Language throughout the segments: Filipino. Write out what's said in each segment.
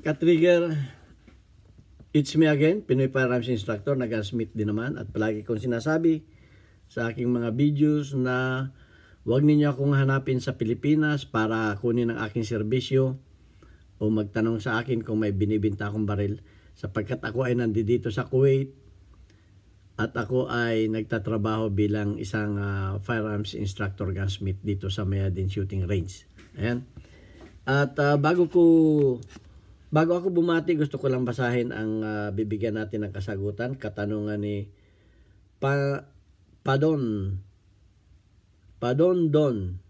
Katrigger, it's me again, Pinoy Firearms Instructor, nagasmith din naman at palagi kong sinasabi sa aking mga videos na huwag ninyo akong hanapin sa Pilipinas para kunin ang aking serbisyo o magtanong sa akin kung may binibinta akong baril sapagkat ako ay nandito sa Kuwait at ako ay nagtatrabaho bilang isang uh, firearms instructor gunsmith dito sa Mayadin Shooting Range. Ayan. At uh, bago ko Bago ako bumati, gusto ko lang basahin ang uh, bibigyan natin ng kasagutan, katanungan ni pa Padon Padon Don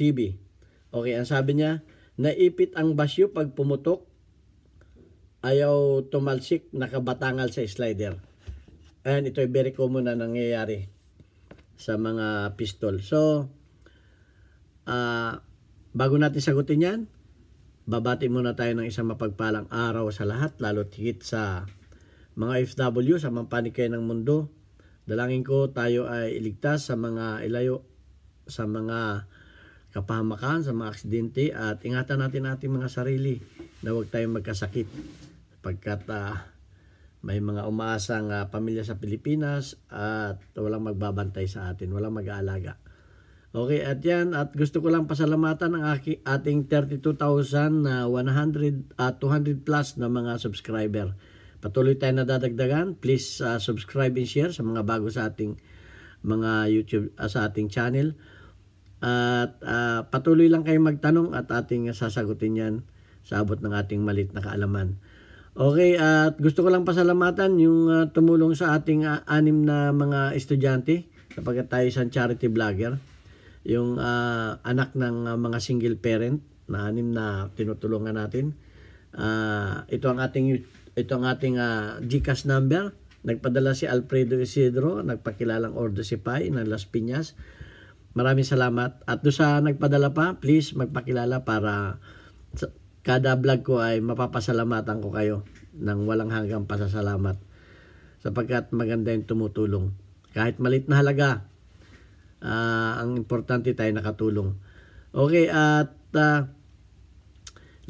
TV. Okay, ang sabi niya, naipit ang basyo pag pumutok, ayaw tumalsik, nakabatangal sa slider. Ayan, ito ay very common na nangyayari sa mga pistol. So, uh, bago natin sagutin yan, Babati muna tayo ng isang mapagpalang araw sa lahat, lalo't higit sa mga FW sa mampanikay ng mundo. Dalangin ko tayo ay iligtas sa mga ilayo, sa mga kapahamakan, sa mga aksidente at ingatan natin ating mga sarili na huwag tayong magkasakit pagkat uh, may mga umaasang uh, pamilya sa Pilipinas at walang magbabantay sa atin, walang mag-aalaga. Okay, at yan, at gusto ko lang pasalamatan ang ating 32,100 na 100 at uh, 200 plus na mga subscriber. Patuloy tayo na dadagdagan. Please uh, subscribe and share sa mga bago sa ating mga YouTube uh, sa ating channel. At uh, patuloy lang kayo magtanong at ating sasagutin yan sa abot ng ating malit na kaalaman. Okay, at gusto ko lang pasalamatan yung uh, tumulong sa ating uh, anim na mga estudyante sapagkat tayo isang charity vlogger yung uh, anak ng uh, mga single parent na anim na tinutulungan natin. Uh, ito ang ating ito ang ating uh, GCash number. Nagpadala si Alfredo Isidro, nagpakilalang ordo si Pai ng Las Piñas. Maraming salamat. At do sa nagpadala pa, please magpakilala para sa, kada vlog ko ay mapapasalamatan ko kayo ng walang hanggang pasasalamat. Sapagkat maganda yung tumutulong. Kahit malit na halaga, Uh, ang importante tayo nakatulong. Okay, at uh,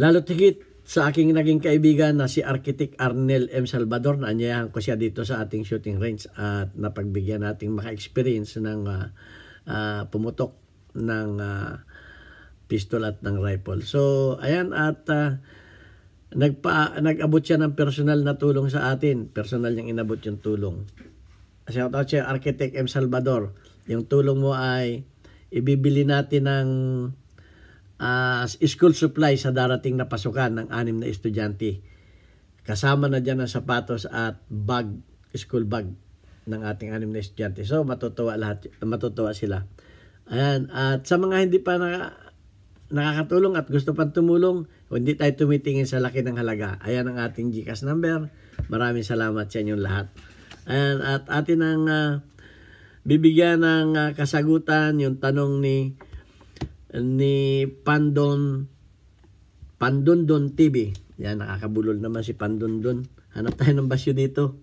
lalo tigit sa aking naging kaibigan na si Architect Arnel M. Salvador. na Naanyayahan ko siya dito sa ating shooting range at napagbigyan nating maka-experience ng uh, uh, pumutok ng uh, pistol at ng rifle. So, ayan at uh, nagpa, nag-abot siya ng personal na tulong sa atin. Personal niyang inabot yung tulong. Shout out siya, Architect M. Salvador. Yung tulong mo ay ibibili natin ng uh, school supply sa darating na pasukan ng anim na estudyante. Kasama na dyan ang sapatos at bag, school bag ng ating anim na estudyante. So matutuwa lahat, matutuwa sila. Ayan, at sa mga hindi pa na, nakakatulong at gusto pang tumulong, hindi tayo tumitingin sa laki ng halaga. Ayan ang ating GCash number. Maraming salamat sa inyong lahat. Ayan, at atin ang uh, bibigyan ng uh, kasagutan yung tanong ni ni Pandon Pandondon TV. Yan, nakakabulol naman si Pandondon. Hanap tayo ng basyo dito.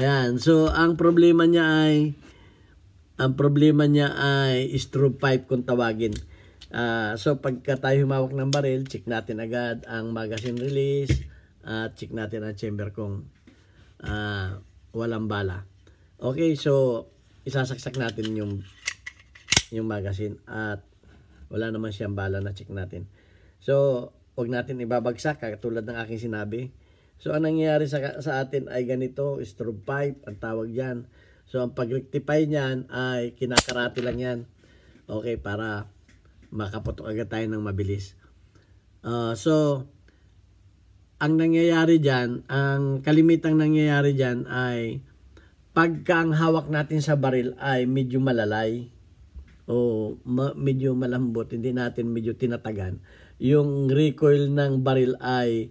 Ayan, so ang problema niya ay ang problema niya ay strobe pipe kung tawagin. Uh, so pagka tayo humawak ng baril, check natin agad ang magazine release at uh, check natin ang chamber kung uh, walang bala. Okay, so isasaksak natin yung yung magazine at wala naman siyang bala na check natin. So, wag natin ibabagsak katulad ng aking sinabi. So, ang nangyayari sa, sa atin ay ganito, strobe pipe, ang tawag yan. So, ang pagrectify rectify niyan ay kinakarati lang yan. Okay, para makaputok agad tayo ng mabilis. Uh, so, ang nangyayari dyan, ang kalimitang nangyayari dyan ay pagka ang hawak natin sa baril ay medyo malalay o ma- medyo malambot, hindi natin medyo tinatagan, yung recoil ng baril ay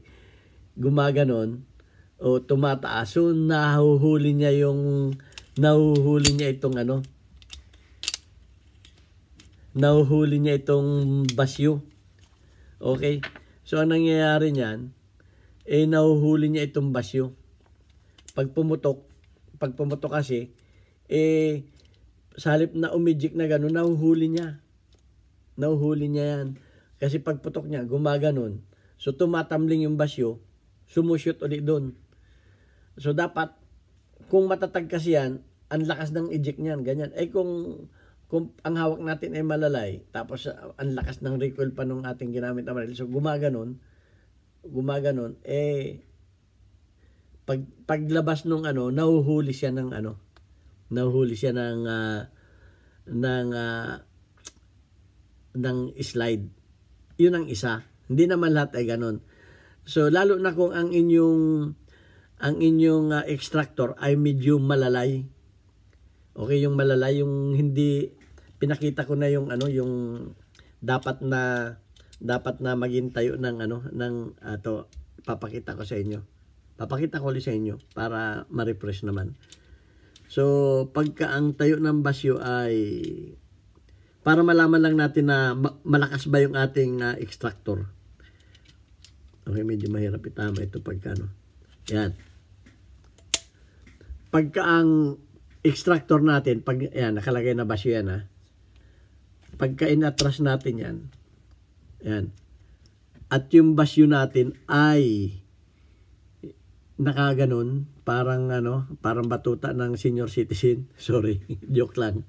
gumaganon o tumataas. So, nahuhuli niya yung nahuhuli niya itong ano nahuhuli niya itong basyo. Okay? So, ang nangyayari niyan, eh nahuhuli niya itong basyo. Pag pumutok, pag kasi, eh, sa halip na umidik na gano'n, nahuhuli niya. Nahuhuli niya yan. Kasi pagputok putok niya, gumaganon. So, tumatamling yung basyo, sumushoot ulit doon. So, dapat, kung matatag kasi yan, ang lakas ng eject niyan, ganyan. Eh, kung, kung ang hawak natin ay malalay, tapos uh, ang lakas ng recoil pa nung ating ginamit na baril, so gumaganon, gumaganon, eh, pag paglabas nung ano, nahuhuli siya ng ano, nahuhuli siya ng uh, ng uh, ng slide. 'Yun ang isa. Hindi naman lahat ay ganun. So lalo na kung ang inyong ang inyong uh, extractor ay medyo malalay. Okay, yung malalay yung hindi pinakita ko na yung ano, yung dapat na dapat na maging tayo ng ano ng ato uh, papakita ko sa inyo. Papakita ko ulit sa inyo para ma-refresh naman. So, pagka ang tayo ng basyo ay para malaman lang natin na malakas ba yung ating uh, extractor. Okay, medyo mahirap itama ito pagka ano. Yan. Pagka ang extractor natin, pag, yan, nakalagay na basyo yan ha. Pagka inatras natin yan, yan. At yung basyo natin ay nakaganon, parang ano, parang batuta ng senior citizen. Sorry, joke lang.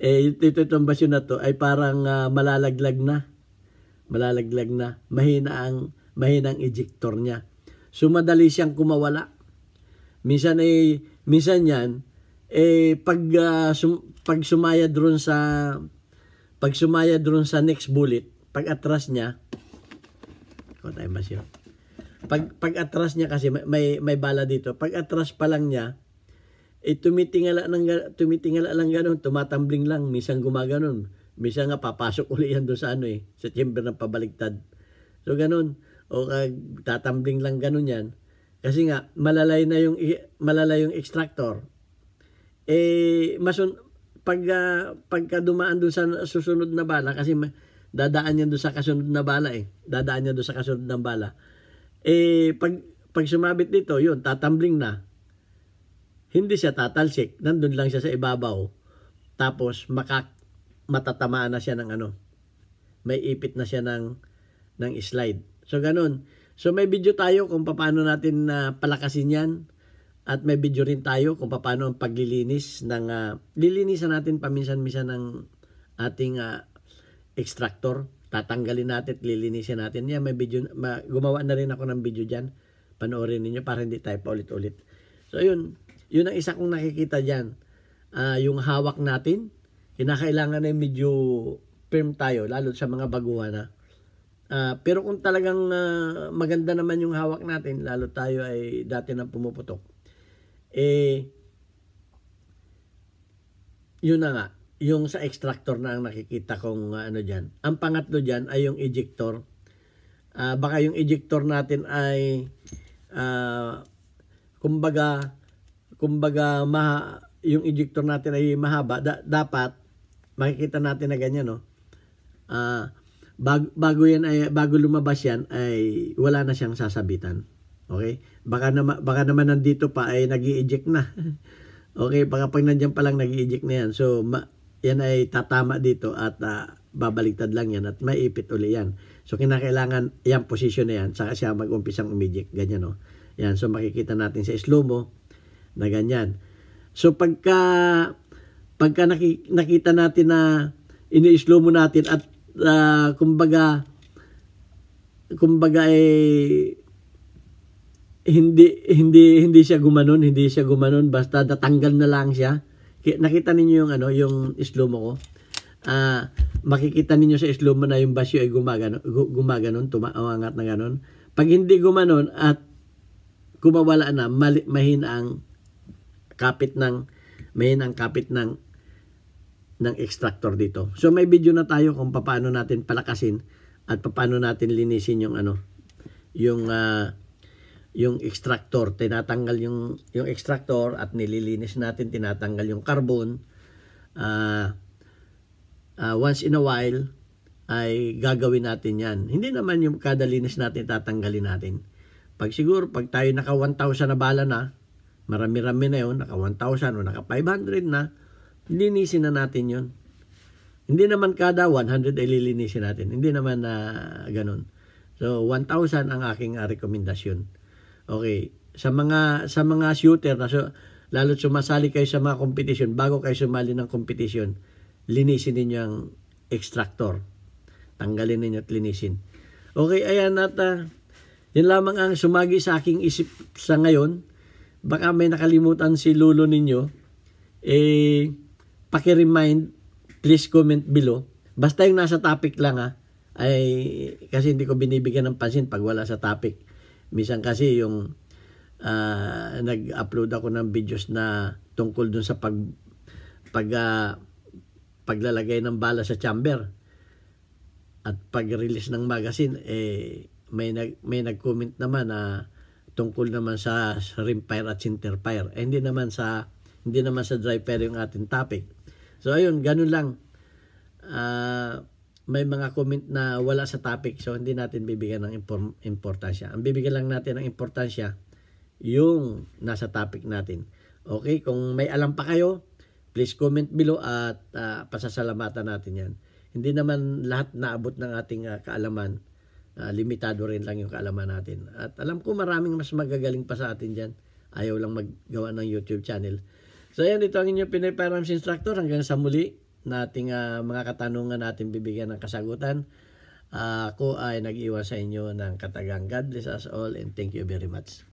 Eh, ito itong basyo na to ay parang uh, malalaglag na. Malalaglag na. Mahina ang, mahina ang ejector niya. So, madali siyang kumawala. Minsan ay, minsan yan, eh, pag, uh, sum, pag sumaya drone sa, pag sumaya drone sa next bullet, pag atras niya, kung tayo basyo, pag, pag atras niya kasi, may, may bala dito. Pag atras pa lang niya, eh, tumitingala, ng, tumitingala lang ganun, tumatambling lang, misang gumaganon. Misa nga papasok uli yan doon sa ano eh, sa chamber ng pabaligtad. So ganun, o kag tatambling lang ganun yan. Kasi nga malalay na yung malalay yung extractor. Eh masun pag uh, pagka dumaan doon sa susunod na bala kasi dadaan yan doon sa kasunod na bala eh. Dadaan yan doon sa kasunod na bala. Eh, pag, pag sumabit dito, yun, tatambling na. Hindi siya tatalsik. Nandun lang siya sa ibabaw. Tapos, maka, matatamaan na siya ng ano. May ipit na siya ng, ng slide. So, ganun. So, may video tayo kung paano natin uh, palakasin yan. At may video rin tayo kung paano ang paglilinis ng uh, lilinisan natin paminsan-minsan ng ating uh, extractor tatanggalin natin at lilinisin natin. Yan, may video, ma, gumawa na rin ako ng video dyan. Panoorin ninyo para hindi tayo paulit-ulit. So, yun. Yun ang isa kong nakikita dyan. Uh, yung hawak natin, kinakailangan na medyo firm tayo, lalo sa mga baguhan na. Uh, ah, pero kung talagang uh, maganda naman yung hawak natin, lalo tayo ay dati nang pumuputok, eh, yun na nga, yung sa extractor na ang nakikita kong uh, ano dyan. Ang pangatlo dyan ay yung ejector. Uh, baka yung ejector natin ay uh, kumbaga kumbaga maha, yung ejector natin ay mahaba. Da, dapat makikita natin na ganyan no. Uh, bag, bago yan ay bago lumabas yan ay wala na siyang sasabitan. Okay? Baka na baka naman nandito pa ay nag-eject na. okay, baka pag nandiyan pa lang nag-eject na yan. So yan ay tatama dito at uh, ah, babaligtad lang yan at maipit uli yan. So kinakailangan yan position na yan saka siya mag-umpisang umijik. Ganyan no. Oh. Yan. So makikita natin sa slow mo na ganyan. So pagka pagka nakita natin na ini-slow mo natin at uh, kumbaga kumbaga eh hindi hindi hindi siya gumanon, hindi siya gumanon basta natanggal na lang siya nakita ninyo yung ano, yung slow-mo ko. Ah, uh, makikita ninyo sa slow-mo na yung basyo ay gumagano, gumaganon, tumaangat na ganon. Pag hindi gumanon at kumawala na, mali, mahin ang kapit ng mahin ang kapit ng ng extractor dito. So may video na tayo kung paano natin palakasin at paano natin linisin yung ano, yung uh, yung extractor, tinatanggal yung yung extractor at nililinis natin, tinatanggal yung carbon. Uh, uh, once in a while ay gagawin natin 'yan. Hindi naman yung kada linis natin tatanggalin natin. Pag siguro pag tayo naka 1,000 na bala na, marami-rami na 'yon, naka 1,000 o naka 500 na, linisin na natin 'yon. Hindi naman kada 100 ay lilinisin natin. Hindi naman na uh, ganun. So 1,000 ang aking uh, rekomendasyon Okay, sa mga sa mga shooter na so, lalo sumasali kayo sa mga competition bago kayo sumali ng competition, linisin ninyo ang extractor. Tanggalin niyo at linisin. Okay, ayan at uh, yun lamang ang sumagi sa aking isip sa ngayon. Baka may nakalimutan si Lolo ninyo. Eh, paki-remind, please comment below. Basta yung nasa topic lang ha. Ah. Ay, kasi hindi ko binibigyan ng pansin pag wala sa topic. Misan kasi yung uh, nag-upload ako ng videos na tungkol dun sa pag pag uh, paglalagay ng bala sa chamber at pag-release ng magazine eh may nag may nag-comment naman na tungkol naman sa rim fire at center fire eh, hindi naman sa hindi naman sa dry fire yung ating topic so ayun ganun lang uh, may mga comment na wala sa topic so hindi natin bibigyan ng importansya. Ang bibigyan lang natin ng importansya yung nasa topic natin. Okay, kung may alam pa kayo, please comment below at uh, pasasalamatan natin yan. Hindi naman lahat naabot ng ating uh, kaalaman. Uh, limitado rin lang yung kaalaman natin. At alam ko maraming mas magagaling pa sa atin dyan. Ayaw lang maggawa ng YouTube channel. So yan, ito ang inyong Pinay Firearms Instructor. Hanggang sa muli nating uh, mga katanungan natin bibigyan ng kasagutan. Uh, ako ay nag-iwan sa inyo ng katagang God bless us all and thank you very much.